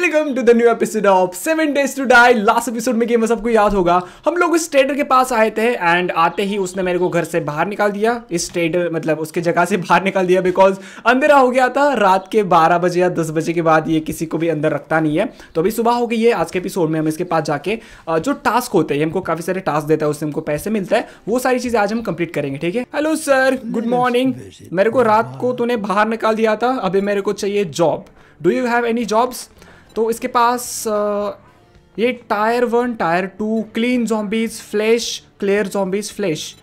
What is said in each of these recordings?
Welcome to the new episode of seven days to die last episode में gamers आपको याद होगा हम लोग उस ट्रेडर के पास आए थे एंड आते ही उसने मेरे को घर से बाहर निकाल दिया इस ट्रेडर मतलब उसके जगह से बाहर निकाल दिया बिकॉज अंधेरा हो गया था रात के 12 बजे या 10 बजे के बाद ये किसी को भी अंदर रखता नहीं है तो अभी सुबह हो गई है आज के एपिसोड में हम इसके पास जाके जो टास्क होते हैं हमको काफ़ी सारे टास्क देता है उससे हमको पैसे मिलता है वो सारी चीज़ें आज हम कंप्लीट करेंगे ठीक है हेलो सर गुड मॉर्निंग मेरे को रात को तूने बाहर निकाल दिया था अभी मेरे को चाहिए job do you have any jobs तो इसके पास ये tier one tier two clean zombies flash clear zombies flash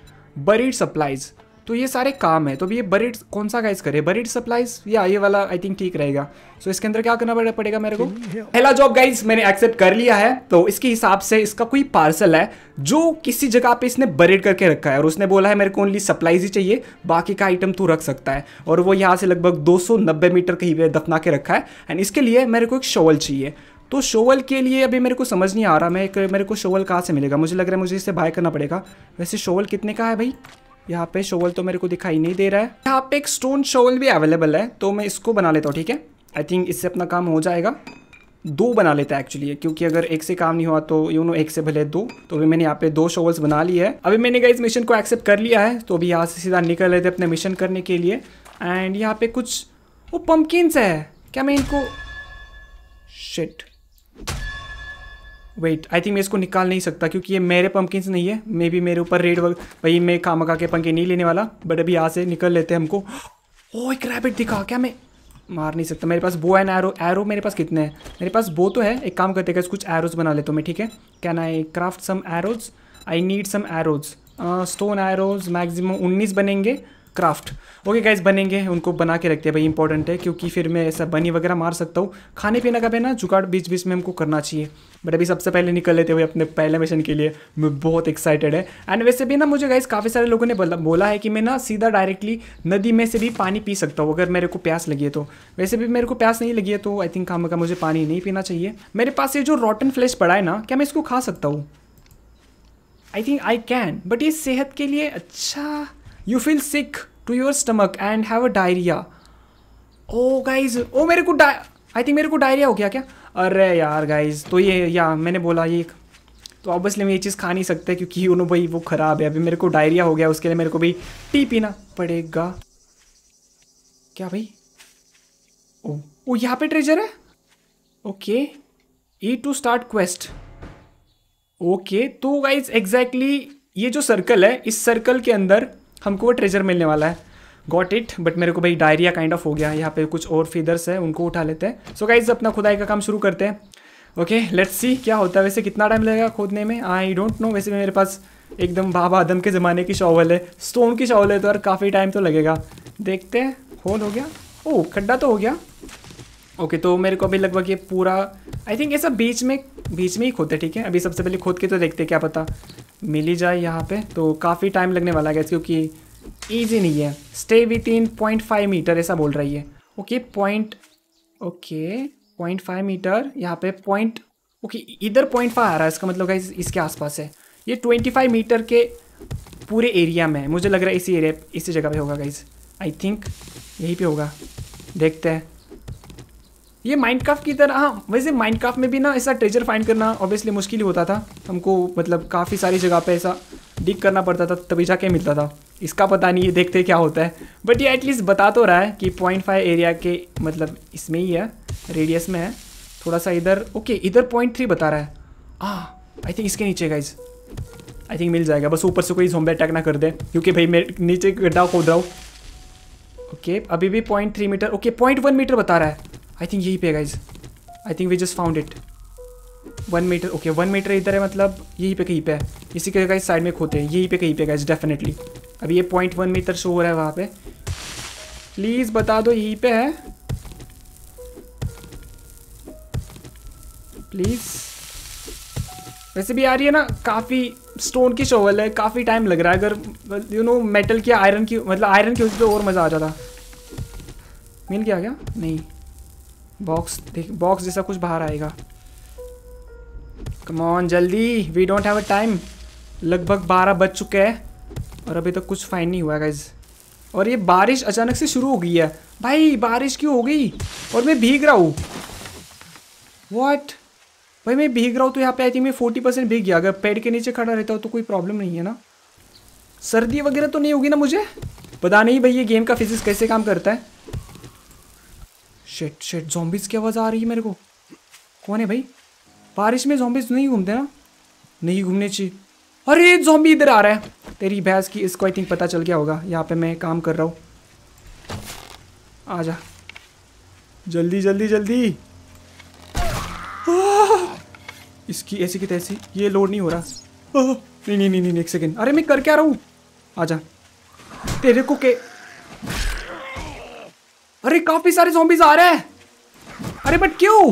buried supplies तो ये सारे काम है तो अभी ये बरेड कौन सा गाइस करे बरेड सप्लाईज या ये वाला आई थिंक ठीक रहेगा सो इसके अंदर क्या करना पड़ेगा मेरे को पहला जॉब गाइस मैंने एक्सेप्ट कर लिया है तो इसके हिसाब से इसका कोई पार्सल है जो किसी जगह पे इसने बरेड करके रखा है और उसने बोला है मेरे को ओनली सप्लाईज ही चाहिए बाकी का आइटम तू रख सकता है और वो यहाँ से लगभग दो मीटर कहीं पर दफना के रखा है एंड इसके लिए मेरे को एक शॉवल चाहिए तो शोवल के लिए अभी मेरे को समझ नहीं आ रहा मैं एक मेरे को शोवल कहाँ से मिलेगा मुझे लग रहा है मुझे इसे बाय करना पड़ेगा वैसे शोवल कितने का है भाई यहाँ पे शोवल तो मेरे को दिखाई नहीं दे रहा है यहाँ पे एक स्टोन शोवल भी अवेलेबल है तो मैं इसको बना लेता हूँ ठीक है आई थिंक इससे अपना काम हो जाएगा दो बना लेता है एक्चुअली क्योंकि अगर एक से काम नहीं हुआ तो यू नो एक से भले दो तो अभी मैंने यहाँ पे दो शोवल्स बना लिए है अभी मैंने इस मिशन को एक्सेप्ट कर लिया है तो अभी यहाँ से सीधा निकल रहे थे अपने मिशन करने के लिए एंड यहाँ पे कुछ वो पम्पकिन है क्या मैं इनको शिट वेट आई थिंक मैं इसको निकाल नहीं सकता क्योंकि ये मेरे पम्पकिन नहीं है मे बी मेरे ऊपर रेड वग भाई मैं खा मका के पंखे नहीं लेने वाला बट अभी यहाँ से निकल लेते हैं हमको ओ एक रैबिट दिखा क्या मैं मार नहीं सकता मेरे पास बो एंड एरो एरो मेरे पास कितने हैं मेरे पास बो तो है एक काम करते हैं कुछ एरोज बना लेता हूँ मैं ठीक है can I craft some arrows I need some arrows stone arrows maximum उन्नीस बनेंगे क्राफ्ट ओके गाइज बनेंगे उनको बना के रखते हैं भाई इंपॉर्टेंट है क्योंकि फिर मैं ऐसा बनी वगैरह मार सकता हूँ खाने पीने का भी ना जुगाड़ बीच बीच में हमको करना चाहिए बट अभी सबसे पहले निकल लेते हुए अपने पहले मिशन के लिए मैं बहुत एक्साइटेड है एंड वैसे भी ना मुझे गाइज काफ़ी सारे लोगों ने बोला है कि मैं ना सीधा डायरेक्टली नदी में से भी पानी पी सकता हूँ अगर मेरे को प्यास लगी है तो वैसे भी मेरे को प्यास नहीं लगी है तो आई थिंक हम का मुझे पानी नहीं पीना चाहिए मेरे पास ये जो रॉटन फ्लेश पड़ा है ना क्या मैं इसको खा सकता हूँ I think I can but ये सेहत के लिए अच्छा you feel sick to your stomach and have a diarrhoea oh guys oh मेरे को आई थिंक मेरे को डायरिया हो गया क्या अरे यार गाइज तो ये या मैंने बोला ये तो ऑब्वियसली मैं ये चीज़ खा नहीं सकता क्योंकि यू नो भाई वो ख़राब है अभी मेरे को डायरिया हो गया उसके लिए मेरे को भी टी पीना पड़ेगा क्या भाई ओ oh, ओ oh, यहाँ पे ट्रेजर है okay E to start quest okay तो गाइज एग्जैक्टली ये जो सर्कल है इस सर्कल के अंदर हमको वो ट्रेजर मिलने वाला है गॉट इट बट मेरे को भाई डायरिया काइंड ऑफ हो गया यहाँ पे कुछ और फीदर्स है उनको उठा लेते हैं सो गाइज अपना खुदाई का काम शुरू करते हैं ओके लेट्स सी क्या होता है वैसे कितना टाइम लगेगा खोदने में आई डोंट नो वैसे मेरे पास एकदम बाबा आदम के ज़माने की शॉवल है स्टोन की शॉवल है तो यार काफ़ी टाइम तो लगेगा देखते हैं होल हो गया ओ oh, खड्डा तो हो गया ओके okay, तो मेरे को अभी लगभग ये पूरा आई थिंक ऐसा बीच में बीच में ही खोदते ठीक है अभी सबसे पहले खोद के तो देखते क्या पता मिली जाए यहाँ पे तो काफ़ी टाइम लगने वाला है क्योंकि ईजी नहीं है stay within point five metre ऐसा बोल रही है okay point okay point five metre यहाँ पे पॉइंट ओके इधर पॉइंट फाइव आ रहा है इसका मतलब इस, इसके आसपास है ये ट्वेंटी फाइव मीटर के पूरे एरिया में है मुझे लग रहा है इसी एरिया इसी जगह पे होगा गाइज आई थिंक यहीं पे होगा देखते हैं ये माइंडक्राफ्ट की तरह हाँ वैसे माइंडक्राफ्ट में भी ना ऐसा ट्रेजर फाइंड करना ऑब्वियसली मुश्किल ही होता था हमको मतलब काफ़ी सारी जगह पे ऐसा डिग करना पड़ता था तभी जाके मिलता था इसका पता नहीं ये देखते क्या होता है बट ये एटलीस्ट बता तो रहा है कि पॉइंट फाइव एरिया के मतलब इसमें ही है रेडियस में है थोड़ा सा इधर ओके इधर पॉइंट थ्री बता रहा है हाँ आई थिंक इसके नीचे गाइज आई थिंक मिल जाएगा बस ऊपर से कोई जोम्बे अटैक ना कर दे क्योंकि भाई मैं नीचे गड्ढा खोद रहा हूँ ओके अभी भी point three metre okay point one metre बता रहा है आई थिंक यही पे guys I think we just found it one metre okay one metre इधर है मतलब यहीं पे कहीं पे है इसी के गाइज साइड में खोते हैं यहीं पे कहीं पे गाइज डेफिनेटली अभी ये पॉइंट वन मीटर शो हो रहा है वहाँ पे प्लीज़ बता दो यहीं पे है प्लीज़ वैसे भी आ रही है ना काफ़ी स्टोन की शोवल है काफ़ी टाइम लग रहा है अगर यू नो मेटल की आयरन की मतलब आयरन की पर और मज़ा आ जाता मिल गया क्या नहीं बॉक्स देख बॉक्स जैसा कुछ बाहर आएगा कमॉन जल्दी we don't have a time लगभग बारह बज चुके हैं और अभी तक तो कुछ फाइन नहीं हुआ है और ये बारिश अचानक से शुरू हो गई है भाई बारिश क्यों हो गई और मैं भीग रहा हूँ वॉट भाई मैं भीग रहा हूँ तो यहाँ पे आई थी मैं फोर्टी परसेंट भीग गया अगर पेड़ के नीचे खड़ा रहता हूँ तो कोई प्रॉब्लम नहीं है ना सर्दी वगैरह तो नहीं होगी ना मुझे पता नहीं भाई ये गेम का फिजिक्स कैसे काम करता है शेट शेट जॉम्बिस की आवाज़ आ रही है मेरे को कौन है भाई बारिश में जॉम्बिस नहीं घूमते ना नहीं घूमने चाहिए अरे जॉम्बी इधर आ रहा है तेरी भैंस की इसको आई थिंक पता चल गया होगा यहाँ पे मैं काम कर रहा हूँ आ जा जल्दी जल्दी जल्दी इसकी ऐसी की तैसी ये लोड नहीं हो रहा नहीं नहीं नहीं नहीं एक सेकेंड अरे मैं कर क्या रहा हूँ आ जा तेरे को के अरे काफी सारे जोबीज आ रहे हैं अरे बट क्यों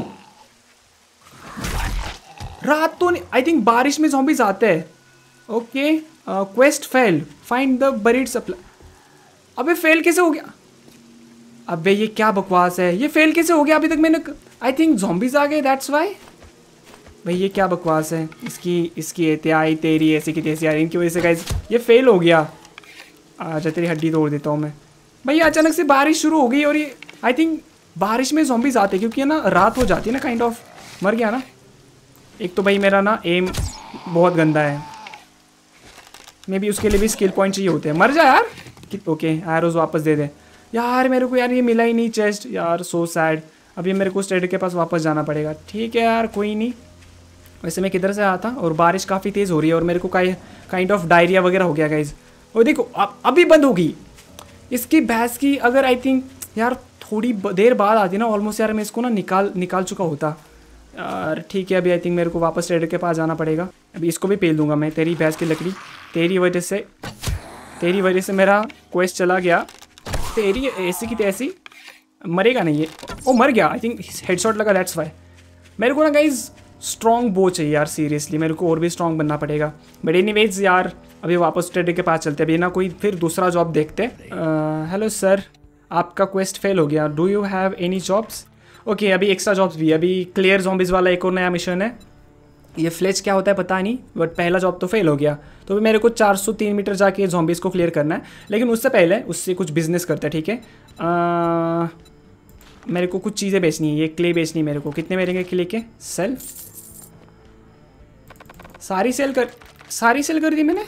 रात तो नहीं आई थिंक बारिश में जोबीज आते हैं okay quest fail find the buried supply अबे फेल कैसे हो गया अबे ये क्या बकवास है ये फेल कैसे हो गया अभी तक मैंने आई थिंक जोबीज आ गए दैट्स वाई भाई ये क्या बकवास है इसकी इसकी एहतियाई तेरी ऐसी की तेजी आ रही इनकी वजह से गाइज ये फेल हो गया अच्छा तेरी हड्डी तोड़ देता हूँ मैं भैया अचानक से बारिश शुरू हो गई और ये आई थिंक बारिश में जॉम्बीज आते क्योंकि है ना रात हो जाती है ना काइंड ऑफ मर गया ना एक तो भाई मेरा ना एम बहुत गंदा है मे बी उसके लिए भी स्किल पॉइंट चाहिए होते हैं मर जा यार ओके रोज वापस दे दे यार मेरे को यार ये मिला ही नहीं चेस्ट यार सो सैड अभी मेरे को स्टेड के पास वापस जाना पड़ेगा ठीक है यार कोई नहीं वैसे मैं किधर से आया था और बारिश काफ़ी तेज़ हो रही है और मेरे को काइंड ऑफ डायरिया वगैरह हो गया गाइज और देखो अब अभी बंद होगी इसकी बहस की अगर आई थिंक यार थोड़ी देर बाद आती ना ऑलमोस्ट यार मैं इसको ना निकाल निकाल चुका होता यार ठीक है अभी आई थिंक मेरे को वापस ट्रेडर के पास जाना पड़ेगा अभी इसको भी पेल दूंगा मैं तेरी भैंस की लकड़ी तेरी वजह से तेरी वजह से मेरा क्वेस्ट चला गया तेरी ऐसी की तैसी मरेगा नहीं ये ओ मर गया आई थिंक हेडशॉट लगा दैट्स वाई मेरे को ना गाइज स्ट्रॉन्ग बो चाहिए यार सीरियसली मेरे को और भी स्ट्रॉन्ग बनना पड़ेगा बट एनी यार अभी वापस टेडी के पास चलते अभी ना कोई फिर दूसरा जॉब देखते हेलो सर आपका क्वेस्ट फेल हो गया do you have any jobs okay अभी एक्स्ट्रा जॉब्स भी अभी क्लियर जॉम्बिज वाला एक और नया मिशन है ये फ्लेच क्या होता है पता नहीं बट पहला जॉब तो फेल हो गया तो भी मेरे को 403 मीटर जाके जॉम्बिस को क्लियर करना है लेकिन उससे पहले उससे कुछ बिजनेस करते हैं ठीक है आ, मेरे को कुछ चीज़ें बेचनी है ये क्ले बेचनी है मेरे को कितने मिलेंगे क्ले के सेल सारी सेल कर सारी सेल कर दी मैंने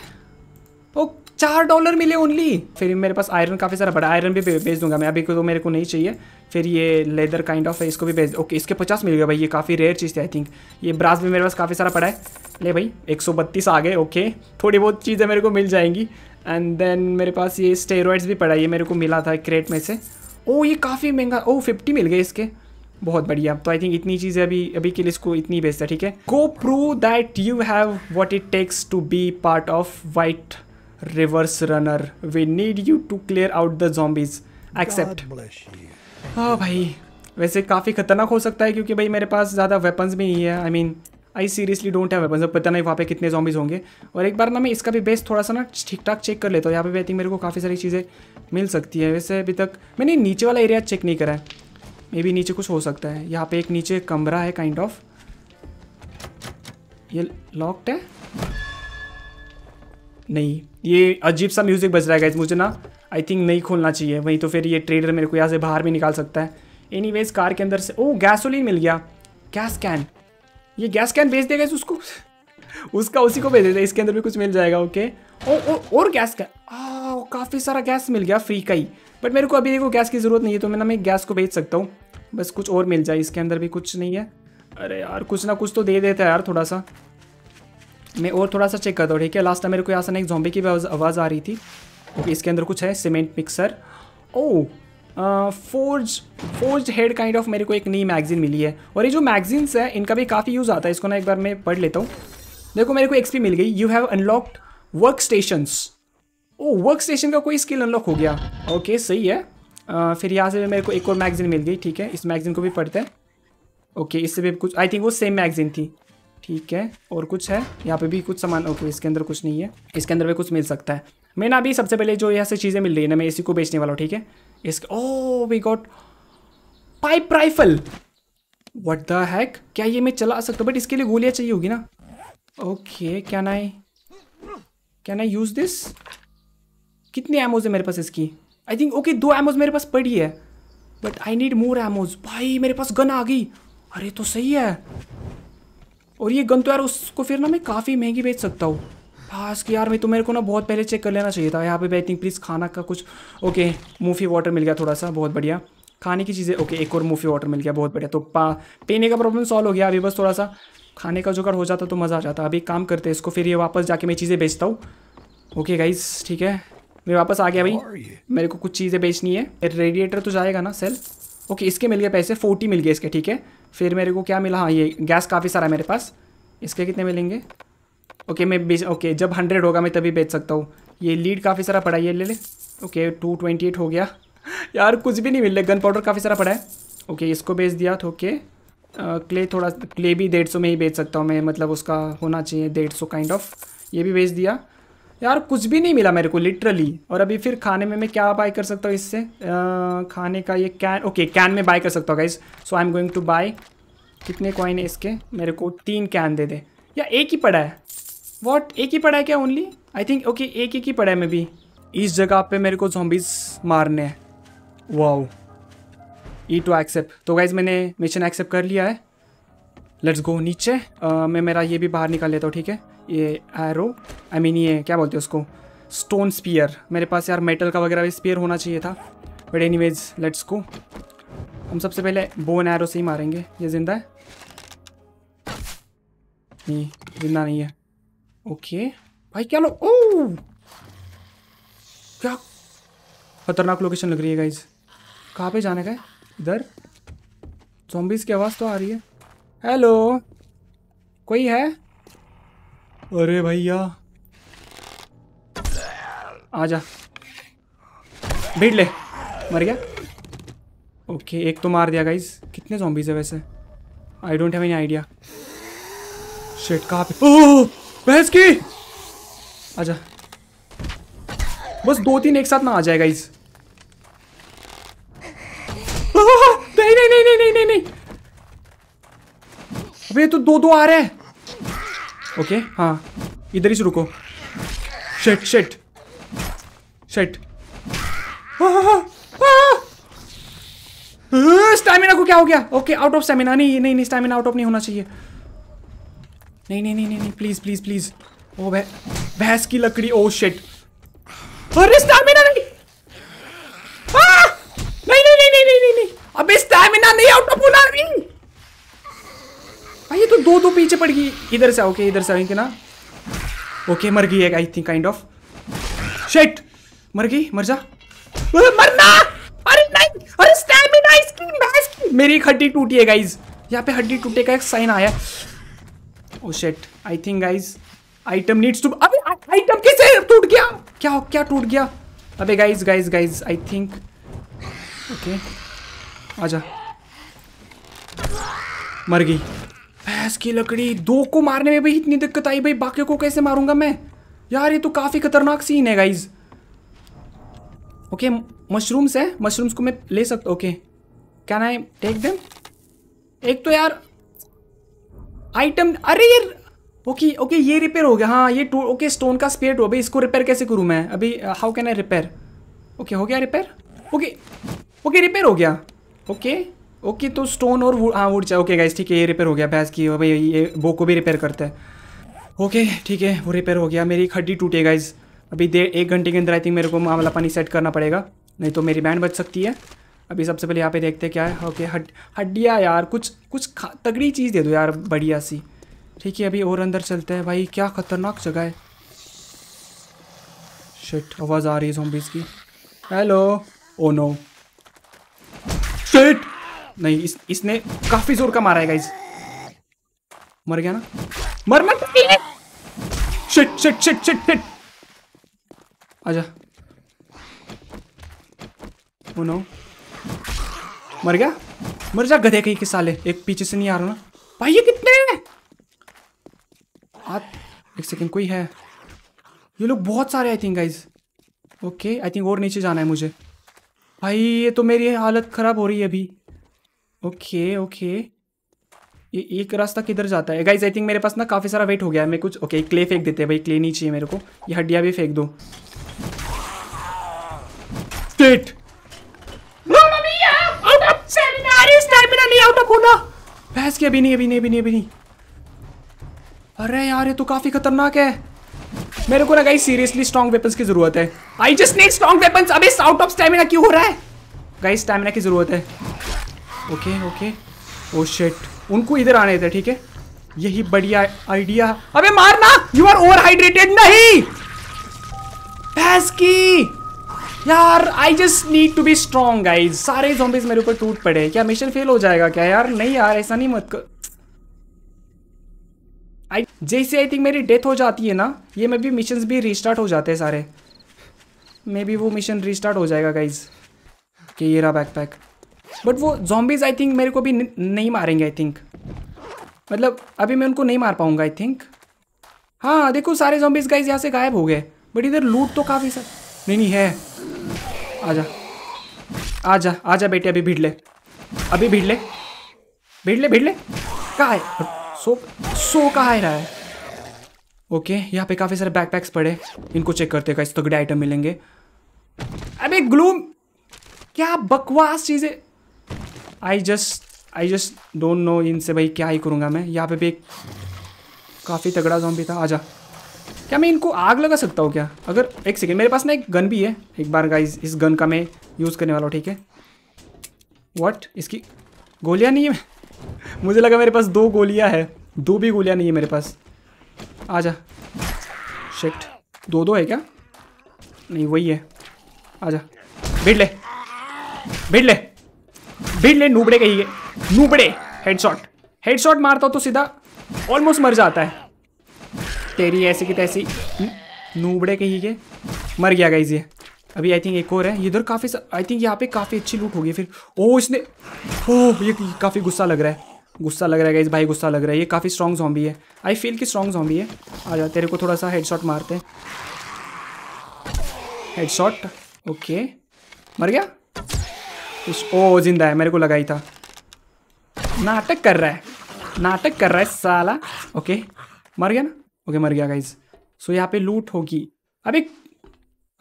ओ चार डॉलर मिले ओनली फिर मेरे पास आयरन काफ़ी सारा बड़ा आयरन भी बेच दूंगा मैं अभी को तो मेरे को नहीं चाहिए फिर ये लेदर काइंड ऑफ है इसको भी बेच ओके इसके पचास मिल गया भाई ये काफ़ी रेयर चीज़ थी आई थिंक ये ब्रास भी मेरे पास काफ़ी सारा पड़ा है ले भाई एक सौ बत्तीस आ गए ओके थोड़ी बहुत चीज़ें मेरे को मिल जाएंगी एंड देन मेरे पास ये स्टेरॉइड्स भी पड़ा ये मेरे को मिला था क्रेट में से ओ ये काफ़ी महंगा ओ फिफ्टी मिल गए इसके बहुत बढ़िया तो आई थिंक इतनी चीज़ें अभी अभी के लिए इसको इतनी बेचता ठीक है go prove that you have what it takes to be part of white rivers runner we need you to clear out the zombies except हाँ भाई वैसे काफ़ी खतरनाक हो सकता है क्योंकि भाई मेरे पास ज़्यादा वेपन्स भी नहीं है I mean I seriously don't have weapons पता नहीं वहाँ पे कितने जॉम्बीज होंगे और एक बार ना मैं इसका भी बेस थोड़ा सा ना ठीक ठाक चेक कर लेता हूँ यहाँ पे आई थिंक मेरे को काफ़ी सारी चीज़ें मिल सकती है वैसे अभी तक मैंने नीचे वाला एरिया चेक नहीं करा है मे बी नीचे कुछ हो सकता है यहाँ पे एक नीचे कमरा है काइंड ऑफ ये लॉक्ड है नहीं ये अजीब सा म्यूज़िक बज रहा है गाइज मुझे ना आई थिंक नहीं खोलना चाहिए वहीं तो फिर ये ट्रेडर मेरे को यहाँ से बाहर भी निकाल सकता है एनी कार के अंदर से ओ गैसोलीन मिल गया गैस कैन ये गैस कैन भेज देगा उसको उसका उसी को भेज देगा इसके अंदर भी कुछ मिल जाएगा ओके ओ, ओ, और गैस कैन काफ़ी सारा गैस मिल गया फ्री का ही बट मेरे को अभी देखो गैस की ज़रूरत नहीं है तो मैं ना मैं गैस को भेज सकता हूँ बस कुछ और मिल जाए इसके अंदर भी कुछ नहीं है अरे यार कुछ ना कुछ तो दे देता है यार थोड़ा सा मैं और थोड़ा सा चेक करता हूँ ठीक है लास्ट टाइम मेरे को यहाँ से एक जॉम्बे की आवाज़ आ रही थी ओके इसके अंदर कुछ है cement mixer oh forge forge head kind of मेरे को एक नई मैगजीन मिली है और ये जो मैगजीन्स है इनका भी काफ़ी यूज़ आता है इसको ना एक बार मैं पढ़ लेता हूँ देखो मेरे को एक्सपी मिल गई you have unlocked work stations oh work station का कोई स्किल अनलॉक हो गया ओके okay, सही है uh, फिर यहाँ से मेरे को एक और मैगजीन मिल गई ठीक है इस मैगजीन को भी पढ़ते हैं ओके okay, इससे भी कुछ आई थिंक वो सेम मैगजीन थी ठीक है और कुछ है यहाँ पे भी कुछ सामान ओके इसके अंदर कुछ नहीं है इसके अंदर भी कुछ मिल सकता है मैं ना अभी सबसे पहले जो यहाँ से चीज़ें मिल रही है ना मैं इसी को बेचने वाला हूँ ठीक है इसके oh we got pipe rifle what the heck क्या ये मैं चला सकता हूँ बट इसके लिए गोलियाँ चाहिए होगी ना ओके क्या ना कैन आई यूज़ दिस कितने एमोज है मेरे पास इसकी आई थिंक ओके दो एमोज मेरे पास पड़ी है बट आई नीड मोर एमोज भाई मेरे पास गन आ गई अरे तो सही है और ये गन तो यार उसको फिर ना मैं काफ़ी महंगी बेच सकता हूँ खास कि यार मैं तो मेरे को ना बहुत पहले चेक कर लेना चाहिए था यहाँ पे आई थिंक प्लीज़ खाना का कुछ ओके मूफी वाटर मिल गया थोड़ा सा बहुत बढ़िया खाने की चीज़ें ओके एक और मूफी वाटर मिल गया बहुत बढ़िया तो पा पीने का प्रॉब्लम सॉल्व हो गया अभी बस थोड़ा सा खाने का जुगाड़ हो जाता तो मज़ा आ जाता अभी काम करते हैं इसको फिर ये वापस जाके मैं चीज़ें बेचता हूँ ओके गाइज ठीक है मैं वापस आ गया भाई मेरे को कुछ चीज़ें बेचनी है रेडिएटर तो जाएगा ना सेल ओके इसके मिल गए पैसे फोर्टी मिल गए इसके ठीक है फिर मेरे को क्या मिला हाँ ये गैस काफ़ी सारा है मेरे पास इसके कितने मिलेंगे ओके मैं बेच ओके जब हंड्रेड होगा मैं तभी बेच सकता हूँ ये लीड काफ़ी सारा पड़ा है ये ले ले ओके टू ट्वेंटी एट हो गया यार कुछ भी नहीं मिल रहा गन पाउडर काफ़ी सारा पड़ा है ओके इसको बेच दिया तो ओके क्ले थोड़ा क्ले भी डेढ़ सौ में ही बेच सकता हूँ मैं मतलब उसका होना चाहिए डेढ़ सौ काइंड ऑफ ये भी बेच दिया यार कुछ भी नहीं मिला मेरे को लिटरली और अभी फिर खाने में मैं क्या बाय कर सकता हूँ इससे आ, खाने का ये कैन ओके कैन में बाय कर सकता हूँ guys so I am going to buy कितने कॉइन है इसके मेरे को तीन कैन दे दे या एक ही पड़ा है वॉट एक ही पड़ा है क्या ओनली आई थिंक ओके एक एक ही पड़ा है मे भी इस जगह पे मेरे को जोम्बिस मारने हैं वाओ ई टू एक्सेप्ट तो गाइज मैंने मिशन एक्सेप्ट कर लिया है लेट्स गो नीचे आ, मैं मेरा ये भी बाहर निकाल लेता हूँ ठीक है ये एरो आई मीन ये क्या बोलते हैं उसको स्टोन स्पीयर मेरे पास यार मेटल का वगैरह भी स्पीयर होना चाहिए था बट वेज लेट्स गो हम सबसे पहले बोन एरो से ही मारेंगे ये जिंदा है नहीं जिंदा नहीं है ओके भाई क्या लो ओ क्या खतरनाक लोकेशन लग रही है गाइज कहाँ पे जाने का है इधर जॉम्बिस की आवाज़ तो आ रही है हेलो कोई है अरे भैया आ जा भीड़ ले मर गया ओके एक तो मार दिया गाइज कितने जॉम्बीज है वैसे I don't have any idea shit कहाँ पे ओह भैंस की आ जा बस दो तीन एक साथ ना आ जाए गाइज नहीं नहीं नहीं नहीं नहीं नहीं अबे तो दो दो आ रहे हैं ओके हाँ इधर ही से रुको शेट शेट शेट स्टैमिना को क्या हो गया ओके आउट ऑफ स्टैमिना नहीं नहीं नहीं स्टैमिना आउट ऑफ नहीं होना चाहिए नहीं नहीं नहीं नहीं प्लीज प्लीज प्लीज ओ भैंस की लकड़ी ओ शेट अरे स्टैमिना नहीं नहीं नहीं नहीं नहीं नहीं अबे स्टैमिना नहीं आउट ऑफ होना नहीं भाई हाँ, ये तो दो दो पीछे पड़ गई इधर से ओके इधर से आएंगे ना ओके मर गई है I think kind of shit मर गई मर जा मरना अरे नहीं अरे स्टैमिना इसकी भैंस की मेरी हड्डी टूटी है गाइस यहां पे हड्डी टूटे का एक साइन आया oh shit I think guys item needs to अबे आइटम कैसे टूट गया क्या क्या टूट गया अबे guys guys guys I think okay आजा मर गई भैंस की लकड़ी दो को मारने में भी इतनी दिक्कत आई भाई बाकी को कैसे मारूंगा मैं यार ये तो काफ़ी खतरनाक सीन है गाइज ओके मशरूम्स है मशरूम्स को मैं ले सकता okay can I take them एक तो यार आइटम अरे ये ओके ओके ये रिपेयर हो गया हाँ ये टू ओके स्टोन का स्पेयर टू अभी इसको रिपेयर कैसे करूँ मैं अभी how can I repair okay हो गया रिपेयर ओके ओके रिपेयर हो गया ओके ओके तो स्टोन और वुड हाँ वुड चाहिए ओके गाइस ठीक है ये रिपेयर हो गया भैंस की भाई ये बो को भी रिपेयर करता है ओके ठीक है वो रिपेयर हो गया मेरी खड्डी टूटे गाइज अभी देर एक घंटे के अंदर आई थिंक मेरे को मामला पानी सेट करना पड़ेगा नहीं तो मेरी बैंड बच सकती है अभी सबसे पहले यहाँ पे देखते क्या है ओके हड हड्डियाँ यार कुछ कुछ तगड़ी चीज़ दे दो यार बढ़िया सी ठीक है अभी और अंदर चलते हैं भाई क्या खतरनाक जगह है शिट आवाज़ आ रही है जोम्बिस की हेलो ओ नो शिट नहीं इस इसने काफी जोर का मारा है गाइज मर गया ना मर मर shit shit shit shit shit आजा oh no. मर गया मर जा गधे कहीं के साले एक पीछे से नहीं आ रहा ना भाई ये कितने आप एक सेकंड कोई है ये लोग बहुत सारे I think guys okay I think और नीचे जाना है मुझे भाई ये तो मेरी हालत ख़राब हो रही है अभी ओके ओके ये एक रास्ता किधर जाता है गाइज आई थिंक मेरे पास ना काफ़ी सारा वेट हो गया है मैं कुछ ओके okay, क्ले फेंक देते हैं भाई क्ले नहीं चाहिए मेरे को ये हड्डियाँ भी फेंक दो स्टेट भैंस के अभी नहीं अभी नहीं अभी नहीं अभी नहीं अरे यार ये तो काफ़ी खतरनाक है मेरे को लगा सीरियसली स्ट्रॉन्ग वेपन्स की जरूरत है I just need strong weapons अभी आउट ऑफ स्टेमिना क्यों हो रहा है गाई स्टेमिना की जरूरत है ओके ओके ओ शिट उनको इधर आने थे ठीक है यही बढ़िया आइडिया अबे मारना यू आर ओवर हाइड्रेटेड नहीं भैंस की यार I just need to be strong guys सारे जॉम्बिस मेरे ऊपर टूट पड़े क्या मिशन फेल हो जाएगा क्या यार नहीं यार ऐसा नहीं मत कर आई जैसे आई थिंक मेरी डेथ हो जाती है ना ये मे भी मिशन भी रिस्टार्ट हो जाते हैं सारे मे बी वो मिशन रिस्टार्ट हो जाएगा गाइज के ये रहा बैकपैक बट वो जॉम्बीज आई थिंक मेरे को भी नहीं मारेंगे आई थिंक मतलब अभी मैं उनको नहीं मार पाऊंगा आई थिंक हाँ देखो सारे जॉम्बीज गाइज यहाँ से गायब हो गए बट इधर लूट तो काफ़ी सर नहीं नहीं है आजा आजा आजा बेटे अभी भीड़ ले अभी भीड़ ले भीड़ ले भीड़ ले कहा है सो सो कहा है रहा है ओके यहाँ पे काफ़ी सारे बैकपैक्स पड़े इनको चेक करते हैं तो तगड़े आइटम मिलेंगे अबे ग्लूम क्या बकवास चीज़ें I just I just don't know इनसे भाई क्या ही करूँगा मैं यहाँ पे भी एक काफ़ी तगड़ा जॉम्बी था आजा क्या मैं इनको आग लगा सकता हूँ क्या अगर एक सेकेंड मेरे पास ना एक गन भी है एक बार गाइज इस गन का मैं यूज़ करने वाला हूँ ठीक है वट इसकी गोलियाँ नहीं है मुझे लगा मेरे पास दो गोलियाँ है दो भी गोलियाँ नहीं है मेरे पास जा शिफ्ट दो दो है क्या नहीं वही है आ जा भिड़ ले भिड़ ले भीड़ ले नूबड़े कहिए नूबड़े हेडशॉट हेडशॉट मारता हूँ तो सीधा ऑलमोस्ट मर जाता है तेरी ऐसी की तैसी नूबड़े कहिए मर गया गाइज ये अभी आई थिंक एक और है इधर काफ़ी आई थिंक यहाँ पे काफ़ी अच्छी लूट होगी फिर ओ इसने ओह ये तो काफ़ी गुस्सा लग रहा है गुस्सा लग रहा है गाइज भाई गुस्सा लग रहा है ये काफ़ी स्ट्रॉन्ग जॉम्बी है आई फील कि स्ट्रॉन्ग जॉम्बी है आ जा तेरे को थोड़ा सा हेडशॉट मारते हैं हेडशॉट ओके मर गया उस ओ जिंदा है मेरे को लगा ही था नाटक कर रहा है नाटक कर रहा है साला ओके मर गया ना ओके मर गया गाइज सो यहाँ पे लूट होगी अबे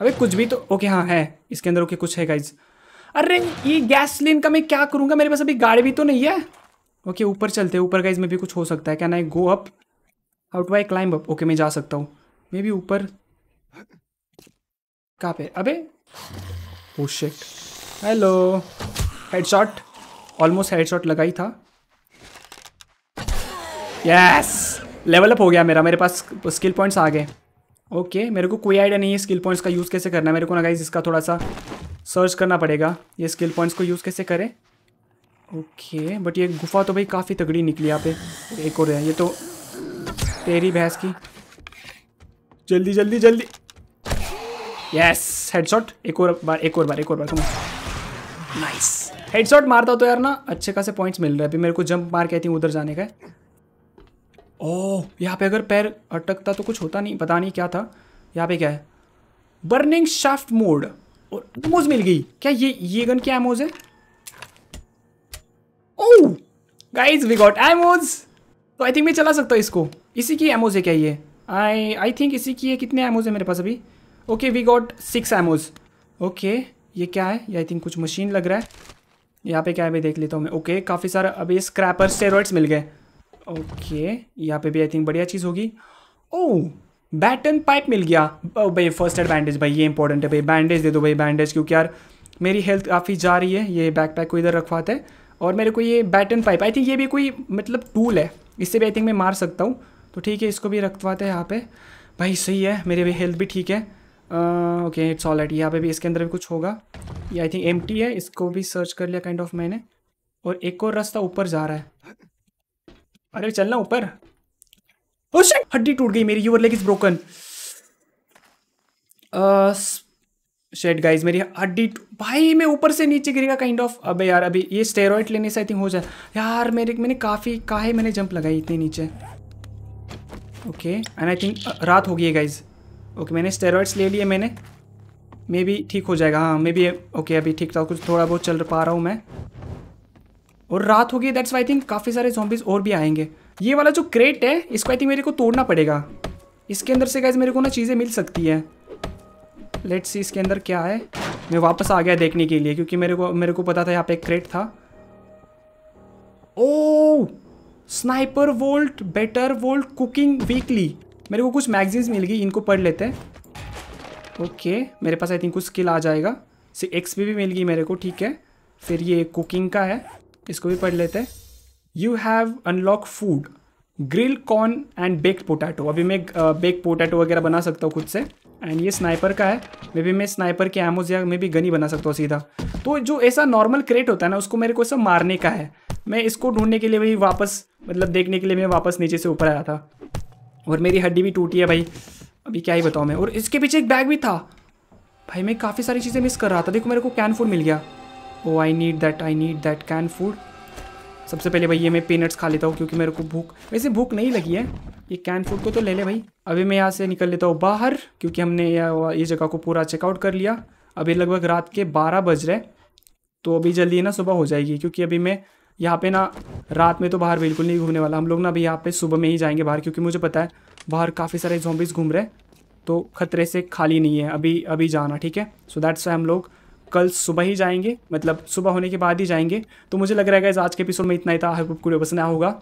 अबे कुछ भी तो ओके हाँ है इसके अंदर ओके कुछ है गाइज अरे ये गैस लेन का मैं क्या करूँगा मेरे पास अभी गाड़ी भी तो नहीं है ओके ऊपर चलते ऊपर गाइज में भी कुछ हो सकता है क्या ना go up how to I climb up okay मैं जा सकता हूँ मे भी ऊपर कहाँ पे अबे oh oh, shit hello headshot almost headshot लगा ही था यस लेवल अप हो गया मेरा मेरे पास स्किल पॉइंट्स आ गए ओके okay, मेरे को कोई आइडिया नहीं है स्किल पॉइंट्स का यूज़ कैसे करना है मेरे को ना गाइज इसका थोड़ा सा सर्च करना पड़ेगा ये स्किल पॉइंट्स को यूज़ कैसे करें ओके okay, बट ये गुफा तो भाई काफ़ी तगड़ी निकली यहाँ पे एक और है ये तो तेरी भैंस की जल्दी जल्दी जल्दी यस हेडशॉट एक और बार एक और बार एक और बार तुम नाइस हेडशॉट मारता तो यार ना अच्छे खासे पॉइंट्स मिल रहे हैं अभी मेरे को जंप मार के आई उधर जाने का ओह यहाँ पे अगर पैर अटकता तो कुछ होता नहीं पता नहीं क्या था यहाँ पे क्या है बर्निंग शाफ्ट मोड और एमोज मिल गई क्या ये ये गन क्या एमोज है oh guys we got ammo तो आई थिंक मैं चला सकता हूँ इसको इसी की एमोज है क्या ये आई आई थिंक इसी की है कितने एमोज है मेरे पास अभी okay we got six ammo okay ये क्या है ये आई थिंक कुछ मशीन लग रहा है यहाँ पे क्या है भाई देख लेता हूँ मैं ओके काफ़ी सारा अभी स्क्रैपर स्टेरॉइड्स मिल गए ओके यहाँ पे भी आई थिंक बढ़िया चीज़ होगी ओ बैटन पाइप मिल गया ओ oh, भाई फर्स्ट एड बैंडेज भाई ये इंपॉर्टेंट है भाई बैंडेज दे दो भाई बैंडेज क्योंकि यार मेरी हेल्थ काफ़ी जा रही है ये बैक को इधर रखवाते हैं और मेरे को ये बैटन पाइप आई थिंक ये भी कोई मतलब टूल है इससे भी आई थिंक मैं मार सकता हूँ तो ठीक है इसको भी रखवाते हैं यहाँ पे भाई सही है मेरी भी हेल्थ भी ठीक है ओके इट्स ऑल राइट यहाँ पे भी इसके अंदर भी कुछ होगा ये आई थिंक एम है इसको भी सर्च कर लिया काइंड kind ऑफ of मैंने और एक और रास्ता ऊपर जा रहा है अरे चलना ऊपर oh हड्डी टूट गई मेरी your leg is broken shit guys मेरी हड्डी भाई मैं ऊपर से नीचे गिरेगा काइंड ऑफ अबे यार अभी ये स्टेरॉइड लेने से आई थिंक हो जाए यार मेरे मैंने काफ़ी काहे मैंने जंप लगाई इतने नीचे ओके एंड आई थिंक रात होगी है गाइज़ ओके मैंने स्टेरॉइड्स ले लिए मैंने मे बी ठीक हो जाएगा हाँ मे बी ओके अभी ठीक था कुछ थोड़ा बहुत चल पा रहा हूँ मैं और रात होगी दैट्स आई थिंक काफ़ी सारे जॉम्बिस और भी आएंगे ये वाला जो क्रेट है इसको आई थिंक मेरे को तोड़ना पड़ेगा इसके अंदर से गैस मेरे को ना चीज़ें मिल सकती हैं लेट्स सी इसके अंदर क्या है मैं वापस आ गया देखने के लिए क्योंकि मेरे को मेरे को पता था यहाँ पे एक क्रेट था oh sniper vault better vault cooking weekly मेरे को कुछ मैगजीन्स मिल गई इनको पढ़ लेते हैं ओके okay, मेरे पास आई थिंक कुछ स्किल आ जाएगा से एक्स भी मिल गई मेरे को ठीक है फिर ये कुकिंग का है इसको भी पढ़ लेते हैं you have unlock food grill corn and baked potato अभी मैं बेक पोटैटो वगैरह बना सकता हूँ खुद से एंड ये स्नाइपर का है मे बी मैं स्नाइपर के एमोज या मे बी गनी बना सकता हूँ सीधा तो जो ऐसा नॉर्मल क्रेट होता है ना उसको मेरे को ऐसा मारने का है मैं इसको ढूंढने के लिए भी वापस मतलब देखने के लिए मैं वापस नीचे से ऊपर आया था और मेरी हड्डी भी टूटी है भाई अभी क्या ही बताऊँ मैं और इसके पीछे एक बैग भी था भाई मैं काफ़ी सारी चीज़ें मिस कर रहा था देखो मेरे को कैन फूड मिल गया oh I need that I need that can food सबसे पहले भाई ये मैं पीनट्स खा लेता हूँ क्योंकि मेरे को भूख वैसे भूख नहीं लगी है ये कैन फूड को तो ले ले भाई अभी मैं यहाँ से निकल लेता हूँ बाहर क्योंकि हमने ये जगह को पूरा चेकआउट कर लिया अभी लगभग रात के बारह बज रहे तो अभी जल्दी ना सुबह हो जाएगी क्योंकि अभी मैं यहाँ पे ना रात में तो बाहर बिल्कुल नहीं घूमने वाला हम लोग ना अभी यहाँ पे सुबह में ही जाएंगे बाहर क्योंकि मुझे पता है बाहर काफ़ी सारे जॉम्बिस घूम रहे हैं तो खतरे से खाली नहीं है अभी अभी जाना ठीक है सो दैट्स हम लोग कल सुबह ही जाएंगे मतलब सुबह होने के बाद ही जाएंगे तो मुझे लग रहा है आज के एपिसोड में इतना ही था आई होप पसंद आया होगा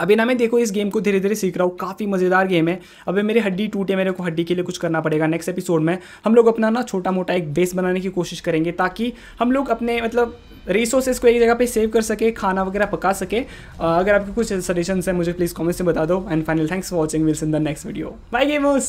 अभी ना मैं देखो इस गेम को धीरे धीरे सीख रहा हूँ काफ़ी मज़ेदार गेम है अभी मेरी हड्डी टूटे मेरे को हड्डी के लिए कुछ करना पड़ेगा नेक्स्ट एपिसोड में हम लोग अपना ना छोटा मोटा एक बेस बनाने की कोशिश करेंगे ताकि हम लोग अपने मतलब रिसोर्सेज को एक जगह पे सेव कर सके खाना वगैरह पका सके अगर आपके कुछ सजेशन है मुझे प्लीज़ कॉमेंट से बता दो and final thanks for watching wills in the next video bye गेमोस